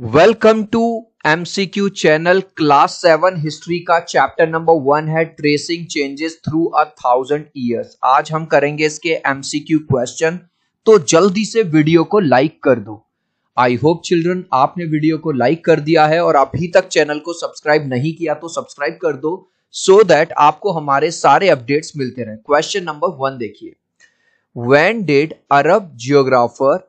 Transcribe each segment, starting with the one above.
Welcome to MCQ channel class seven history का chapter number one है tracing changes through a thousand years आज हम करेंगे इसके एमसीक्यू क्वेश्चन तो जल्दी से वीडियो को लाइक कर दो आई होप चिल्ड्रन आपने वीडियो को लाइक कर दिया है और अभी तक चैनल को सब्सक्राइब नहीं किया तो सब्सक्राइब कर दो सो so दैट आपको हमारे सारे अपडेट्स मिलते रहे क्वेश्चन नंबर वन देखिए when did Arab geographer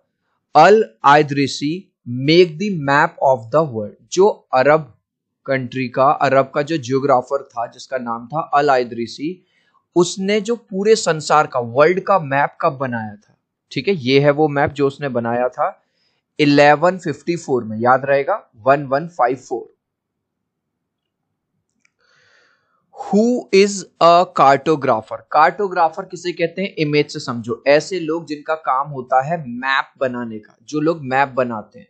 al Idrisi make the map of the world जो अरब कंट्री का अरब का जो जियोग्राफर था जिसका नाम था अल आयद्रीसी उसने जो पूरे संसार का वर्ल्ड का मैप कब बनाया था ठीक है ये है वो मैप जो उसने बनाया था 1154 में याद रहेगा 1154 who is a cartographer cartographer किसे कहते हैं इमेज से समझो ऐसे लोग जिनका काम होता है मैप बनाने का जो लोग मैप बनाते हैं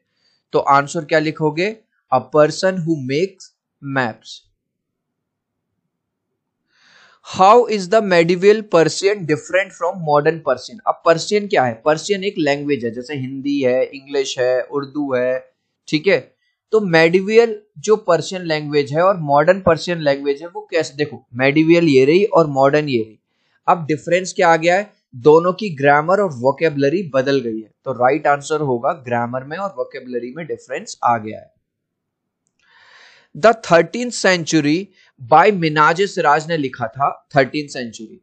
तो आंसर क्या लिखोगे a person who makes maps how is the medieval Persian different from modern Persian अब पर्सियन क्या है पर्सियन एक लैंग्वेज है जैसे हिंदी है इंग्लिश है उर्दू है ठीक है तो मेडिवियल जो पर्सियन लैंग्वेज है और मॉडर्न पर्सियन लैंग्वेज है वो कैसे देखो मेडिवियल ये रही और मॉडर्न ये रही अब डिफरेंस क्या आ गया है दोनों की ग्रामर और वोकेबलरी बदल गई है तो राइट right आंसर होगा ग्रामर में और वोकेबलरी में डिफरेंस आ गया है the thirteen century by Minhaj Siraj ने लिखा था थर्टीन सेंचुरी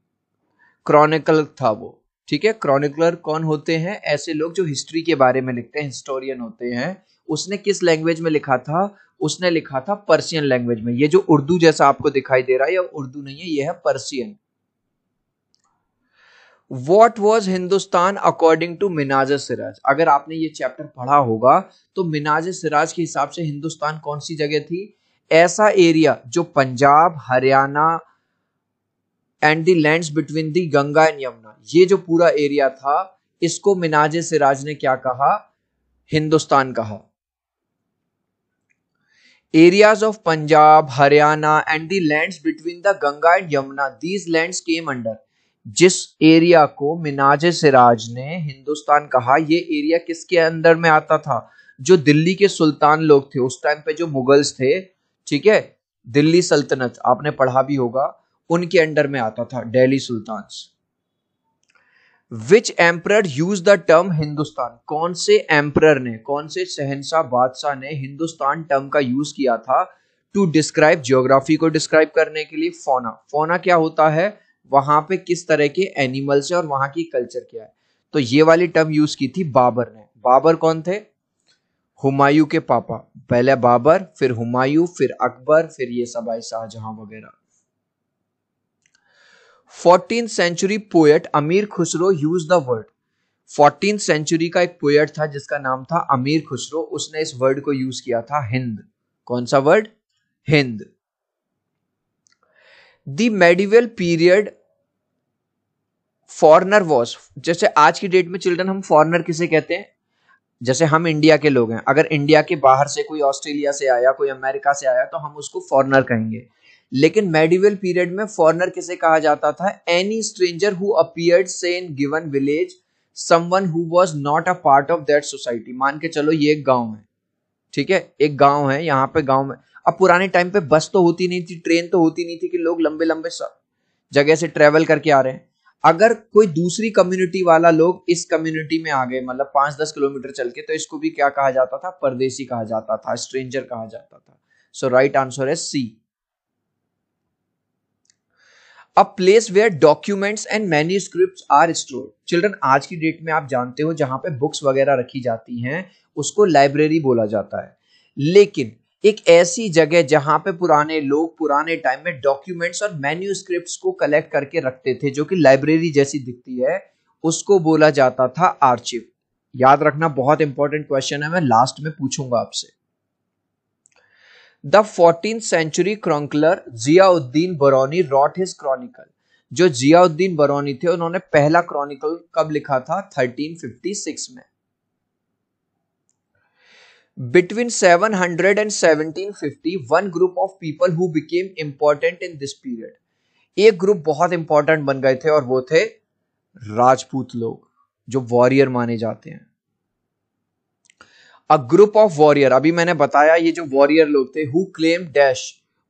क्रॉनिकल था वो ठीक है क्रॉनिकलर कौन होते हैं ऐसे लोग जो हिस्ट्री के बारे में लिखते हैं हिस्टोरियन होते हैं उसने किस लैंग्वेज में लिखा था उसने लिखा था पर्सियन लैंग्वेज में ये जो उर्दू जैसा आपको दिखाई दे रहा है या उर्दू नहीं है ये है Persian what was Hindustan according to Minhaj Siraj अगर आपने ये चैप्टर पढ़ा होगा तो मिनाज सिराज के हिसाब से हिंदुस्तान कौन सी जगह थी ऐसा एरिया जो Punjab Haryana and the land between the Ganga and Yamuna ये जो पूरा एरिया था इसको मिनाज सिराज ने क्या कहा हिंदुस्तान कहा areas of Punjab Haryana and the land between the Ganga and Yamuna these land came under जिस एरिया को मिनाज सिराज ने हिंदुस्तान कहा ये एरिया किसके अंदर में आता था जो दिल्ली के सुल्तान लोग थे उस टाइम पे जो मुगल्स थे ठीक है दिल्ली सल्तनत आपने पढ़ा भी होगा उनके अंडर में आता था Delhi sultan which emperor use the term Hindustan कौन से एम्पर ने कौन से सहनशाह बादशाह ने हिंदुस्तान टर्म का यूज किया था टू डिस्क्राइब जियोग्राफी को डिस्क्राइब करने के लिए फोना फोना क्या होता है वहां पे किस तरह के एनिमल्स है और वहां की कल्चर क्या है तो ये वाली टर्म यूज की थी बाबर ने बाबर कौन थे हुमायूं के पापा पहले बाबर फिर हुमायूं फिर अकबर फिर ये सब आए शाहजहां वगैरह fourteen century poet Amir Khusro use the word fourteen century का एक पोएट था जिसका नाम था अमीर खुसरो उसने इस वर्ड को यूज किया था हिंद कौन सा word Hind the medieval period foreigner was जैसे आज की डेट में चिल्ड्रन हम फॉरनर किसे कहते हैं जैसे हम इंडिया के लोग हैं अगर इंडिया के बाहर से कोई ऑस्ट्रेलिया से आया कोई अमेरिका से आया तो हम उसको फॉरनर कहेंगे लेकिन मेडिवल पीरियड में फॉरनर किसे कहा जाता था any stranger who appeared say in given village someone who was not a part of that society मान के चलो ये एक गांव है ठीक है एक गांव है यहाँ पे गांव में अब पुराने टाइम पे बस तो होती नहीं थी ट्रेन तो होती नहीं थी कि लोग लंबे लंबे जगह से ट्रेवल करके आ रहे हैं अगर कोई दूसरी कम्युनिटी वाला लोग इस कम्युनिटी में आ गए मतलब पांच दस किलोमीटर चल के तो इसको भी क्या कहा जाता था परदेशी कहा जाता था स्ट्रेंजर कहा जाता था सो राइट आंसर है C a place where documents and many script are store children आज की डेट में आप जानते हो जहां पे बुक्स वगैरह रखी जाती हैं उसको लाइब्रेरी बोला जाता है लेकिन एक ऐसी जगह जहां पे पुराने लोग पुराने टाइम में डॉक्यूमेंट्स और मैन्यूस्क्रिप्ट्स को कलेक्ट करके रखते थे जो कि लाइब्रेरी जैसी दिखती है उसको बोला जाता था आर्चिव याद रखना बहुत इंपॉर्टेंट क्वेश्चन है मैं लास्ट में पूछूंगा आपसे the fourteen century chronicler Ziauddin Barani wrote his chronicle जो जियाउद्दीन बरौनी थे उन्होंने पहला क्रॉनिकल कब लिखा था 1356 में between 700 and 1750, one group of people who became important in this period. एक ग्रुप बहुत इंपॉर्टेंट बन गए थे और वो थे राजपूत लोग जो वॉरियर माने जाते हैं अ ग्रुप ऑफ वॉरियर अभी मैंने बताया ये जो वॉरियर लोग थे हु क्लेम डैश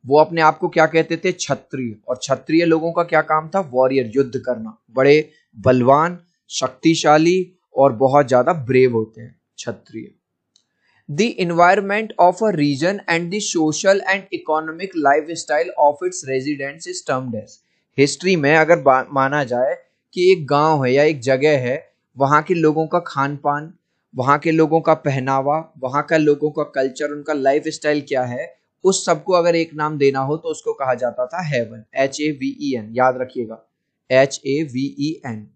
वो अपने आप को क्या कहते थे क्षत्रिय और क्षत्रिय लोगों का क्या काम था वॉरियर युद्ध करना बड़े बलवान शक्तिशाली और बहुत ज्यादा ब्रेव होते हैं Kshatriya environment of a region and the social and economic life style of its resident is term days history में अगर माना जाए कि एक गांव है या एक जगह है वहाँ के लोगों का खान पान वहाँ के लोगों का पहनावा वहाँ का लोगों का कल्चर उनका लाइफ स्टाइल क्या है उस सबको अगर एक नाम देना हो तो उसको कहा जाता था heaven H A V E N याद रखिएगा H A V E N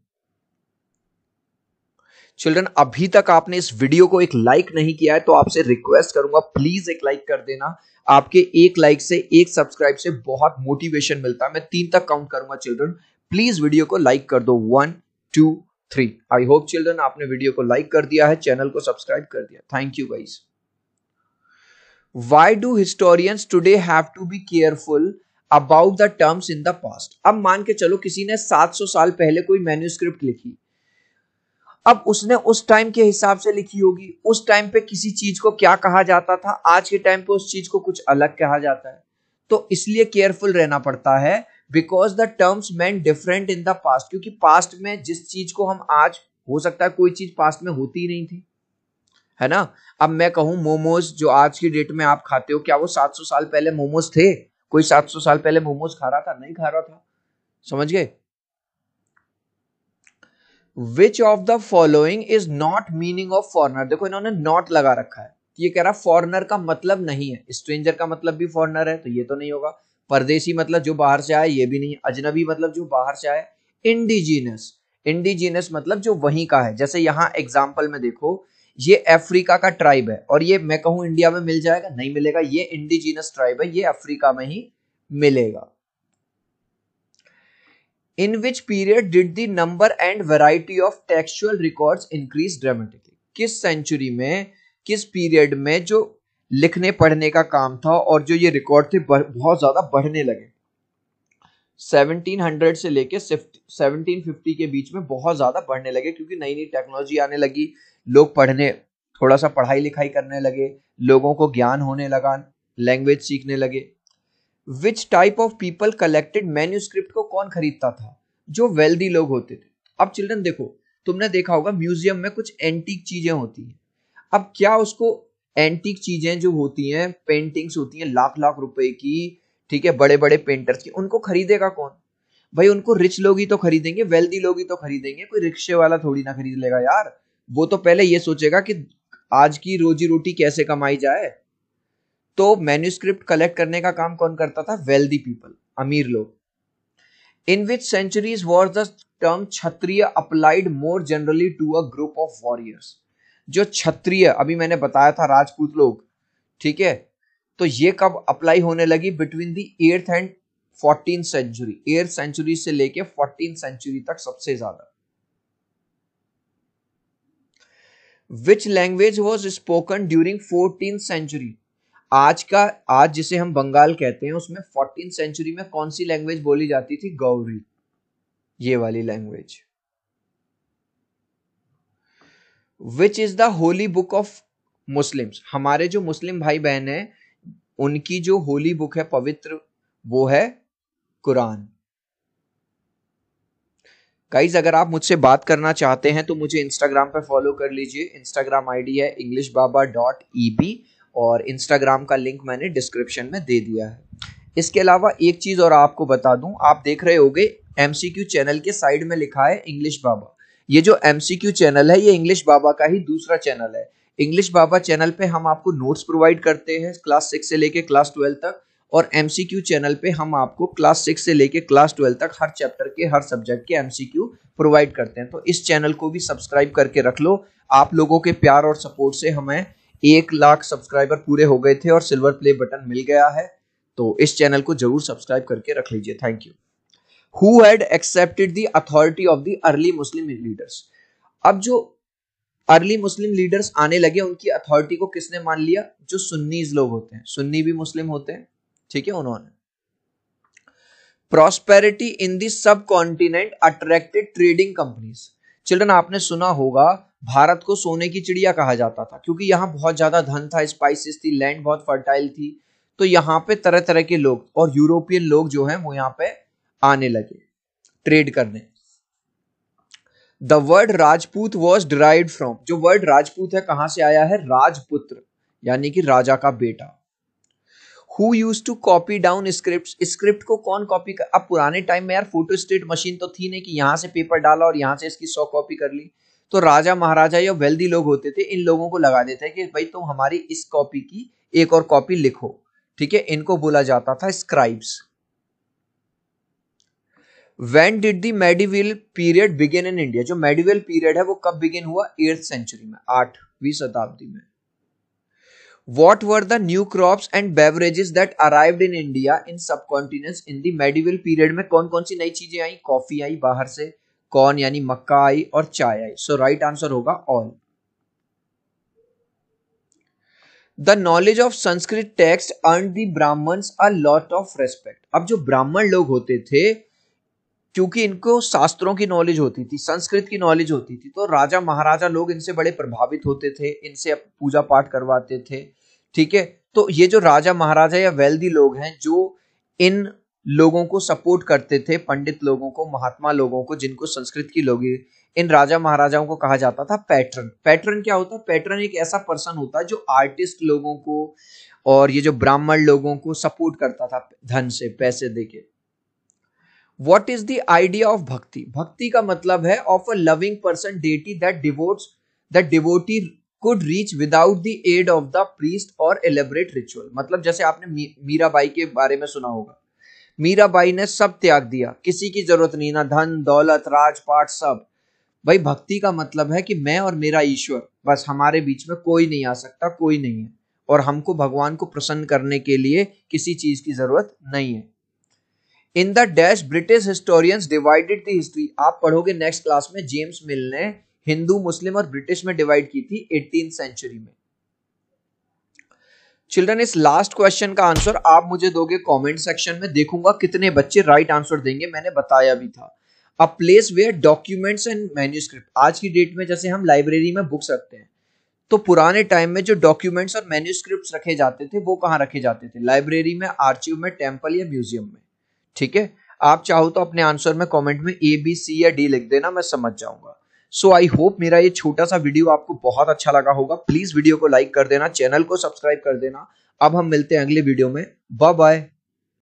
children अभी तक आपने इस वीडियो को एक लाइक नहीं किया है तो आपसे रिक्वेस्ट करूंगा प्लीज एक लाइक कर देना आपके एक लाइक से एक सब्सक्राइब से बहुत मोटिवेशन मिलता है मैं तीन तक काउंट करूंगा चिल्ड्रन प्लीज वीडियो को लाइक कर दो one two three I hope children आपने वीडियो को लाइक कर दिया है चैनल को सब्सक्राइब कर दिया thank you guys why do historians today have to be careful about the terms in the past अब मान के चलो किसी ने 700 साल पहले कोई मेन्यूस्क्रिप्ट लिखी अब उसने उस टाइम के हिसाब से लिखी होगी उस टाइम पे किसी चीज को क्या कहा जाता था आज के टाइम पे उस चीज को कुछ अलग कहा जाता है तो इसलिए केयरफुल रहना पड़ता है because the terms meant different in the past क्योंकि पास्ट में जिस चीज को हम आज हो सकता है कोई चीज पास्ट में होती नहीं थी है ना अब मैं कहूं मोमोज जो आज की डेट में आप खाते हो क्या वो 700 साल पहले मोमोज थे कोई 700 साल पहले मोमोज खा रहा था नहीं खा रहा था समझ गए which of the following is not meaning of foreigner देखो इन्होंने नॉट लगा रखा है तो ये कह रहा फॉरनर का मतलब नहीं है स्ट्रेंजर का मतलब भी फॉरनर है तो ये तो नहीं होगा परदेशी मतलब जो बाहर से आए ये भी नहीं अजनबी मतलब जो बाहर से आए इंडिजीनस इंडिजीनस मतलब जो वहीं का है जैसे यहाँ एग्जाम्पल में देखो ये अफ्रीका का ट्राइब है और ये मैं कहूं इंडिया में मिल जाएगा नहीं मिलेगा ये इंडिजीनस ट्राइब है ये अफ्रीका में ही मिलेगा in which period did the number and variety of textual record increase dramatically किस सेंचुरी में किस पीरियड में जो लिखने पढ़ने का काम था और जो ये रिकॉर्ड थे बहुत ज़्यादा बढ़ने लगे 1700 से लेके 1750 के बीच में बहुत ज़्यादा बढ़ने लगे क्योंकि नई नई टेक्नोलॉजी आने लगी लोग पढ़ने थोड़ा सा पढ़ाई लिखाई करने लगे लोगों को ज्ञान होने लगा लैंग्वेज सीखने लगे which type of people collected manuscript को कौन खरीदता था जो वेल्दी लोग होते थे अब चिल्ड्रन देखो तुमने देखा होगा म्यूजियम में कुछ एंटीक चीजें होती हैं अब क्या उसको एंटीक चीजें जो होती हैं पेंटिंग्स होती हैं लाख लाख रुपए की ठीक है बड़े बड़े पेंटर्स की उनको खरीदेगा कौन भाई उनको रिच लोग ही तो खरीदेंगे वेल्दी लोग ही तो खरीदेंगे कोई रिक्शे वाला थोड़ी ना खरीद लेगा यार वो तो पहले ये सोचेगा कि आज की रोजी रोटी कैसे कमाई जाए तो मैन्यूस्क्रिप्ट कलेक्ट करने का काम कौन करता था वेल्दी पीपल अमीर लोग in which centuries were the term Kshatriya applied more generally to a group of warriors जो क्षत्रिय अभी मैंने बताया था राजपूत लोग ठीक है तो ये कब अप्लाई होने लगी between the eighth and fourteen century eighth century से लेके फोर्टीन सेंचुरी तक सबसे ज्यादा which language was spoken during fourteen century आज का आज जिसे हम बंगाल कहते हैं उसमें फोर्टीन सेंचुरी में कौन सी लैंग्वेज बोली जाती थी गौरी ये वाली language which is the holy book of Muslims हमारे जो मुस्लिम भाई बहन है उनकी जो होली बुक है पवित्र वो है कुरान गाइज अगर आप मुझसे बात करना चाहते हैं तो मुझे इंस्टाग्राम पर फॉलो कर लीजिए इंस्टाग्राम आईडी है English Baba dot E B और इंस्टाग्राम का लिंक मैंने डिस्क्रिप्शन में दे दिया है इसके अलावा एक चीज़ और आपको बता दूं आप देख रहे होंगे एमसीक्यू चैनल के साइड में लिखा है इंग्लिश बाबा ये जो एमसीक्यू चैनल है ये इंग्लिश बाबा का ही दूसरा चैनल है इंग्लिश बाबा चैनल पे हम आपको नोट्स प्रोवाइड करते हैं क्लास सिक्स से लेके क्लास ट्वेल्व तक और एम चैनल पे हम आपको क्लास सिक्स से लेके क्लास ट्वेल्व तक हर चैप्टर के हर सब्जेक्ट के एम प्रोवाइड करते हैं तो इस चैनल को भी सब्सक्राइब करके रख लो आप लोगों के प्यार और सपोर्ट से हमें एक लाख सब्सक्राइबर पूरे हो गए थे और सिल्वर प्ले बटन मिल गया है तो इस चैनल को जरूर सब्सक्राइब करके रख लीजिए thank you who had accepted the authority of the early Muslim leaders अब जो अर्ली मुस्लिम लीडर्स आने लगे उनकी अथॉरिटी को किसने मान लिया जो सुन्नीज लोग होते हैं सुन्नी भी मुस्लिम होते हैं ठीक है उन्होंने prosperity in subcontinent attracted trading companies children आपने सुना होगा भारत को सोने की चिड़िया कहा जाता था क्योंकि यहाँ बहुत ज्यादा धन था स्पाइसिस थी लैंड बहुत फर्टाइल थी तो यहाँ पे तरह तरह के लोग और यूरोपियन लोग जो हैं वो यहाँ पे आने लगे ट्रेड करने the word Rajput was derive from जो वर्ड राजपूत है कहां से आया है राजपुत्र यानी कि राजा का बेटा who use to copy down script script को कौन कॉपी कर अब पुराने टाइम में यार फोटो स्टेट मशीन तो थी नहीं कि यहाँ से पेपर डाला और यहाँ से इसकी सौ कॉपी कर ली तो राजा महाराजा या वेल्दी लोग होते थे इन लोगों को लगा देते कि भाई तुम हमारी इस कॉपी की एक और कॉपी लिखो ठीक है इनको बोला जाता था scribes when did the medieval period begin in India जो मेडिवल पीरियड है वो कब बिगिन हुआ एर्थ सेंचुरी में आठवीं शताब्दी में what were the new crops and beverages that arrived in India in कॉन्टिनें in the medieval period में कौन कौन सी नई चीजें आई कॉफी आई बाहर से कौन यानी मक्का आई और चाय आई सो राइट आंसर होगा all the knowledge of Sanskrit text earn the Brahmins a lot of respect अब जो ब्राह्मण लोग होते थे क्योंकि इनको शास्त्रों की नॉलेज होती थी संस्कृत की नॉलेज होती थी तो राजा महाराजा लोग इनसे बड़े प्रभावित होते थे इनसे पूजा पाठ करवाते थे ठीक है तो ये जो राजा महाराजा या वेल्दी लोग हैं जो इन लोगों को सपोर्ट करते थे पंडित लोगों को महात्मा लोगों को जिनको संस्कृत की लोग इन राजा महाराजाओं को कहा जाता था पैटर्न पैटर्न क्या होता है पैटर्न एक ऐसा पर्सन होता है जो आर्टिस्ट लोगों को और ये जो ब्राह्मण लोगों को सपोर्ट करता था धन से पैसे देके what is the idea of bhakti bhakti का मतलब है of a loving person deity that devote that devotee could reach without the aid of the priest और एलेबरेट रिचुअल मतलब जैसे आपने मी, मीराबाई के बारे में सुना होगा मीराबाई ने सब त्याग दिया किसी की जरूरत नहीं ना धन दौलत राजपाट सब भाई भक्ति का मतलब है कि मैं और मेरा ईश्वर बस हमारे बीच में कोई नहीं आ सकता कोई नहीं है और हमको भगवान को प्रसन्न करने के लिए किसी चीज की जरूरत नहीं है in the dash British historians divided the history आप पढ़ोगे नेक्स्ट क्लास में जेम्स मिल ने हिंदू मुस्लिम और ब्रिटिश में डिवाइड की थी एटीन सेंचुरी में चिल्ड्रन इस लास्ट क्वेश्चन का आंसर आप मुझे दोगे कमेंट सेक्शन में देखूंगा कितने बच्चे राइट आंसर देंगे मैंने बताया भी था a place where documents and manuscript आज की डेट में जैसे हम लाइब्रेरी में बुक्स रखते हैं तो पुराने टाइम में जो डॉक्यूमेंट्स और मैन्यूस्क्रिप्ट रखे जाते थे वो कहाँ रखे जाते थे लाइब्रेरी में आर्चिव में टेम्पल या म्यूजियम में ठीक है आप चाहो तो अपने आंसर में कमेंट में ए बी सी या डी लिख देना मैं समझ जाऊंगा सो आई होप मेरा ये छोटा सा वीडियो आपको बहुत अच्छा लगा होगा प्लीज वीडियो को लाइक कर देना चैनल को सब्सक्राइब कर देना अब हम मिलते हैं अगले वीडियो में बाय बाय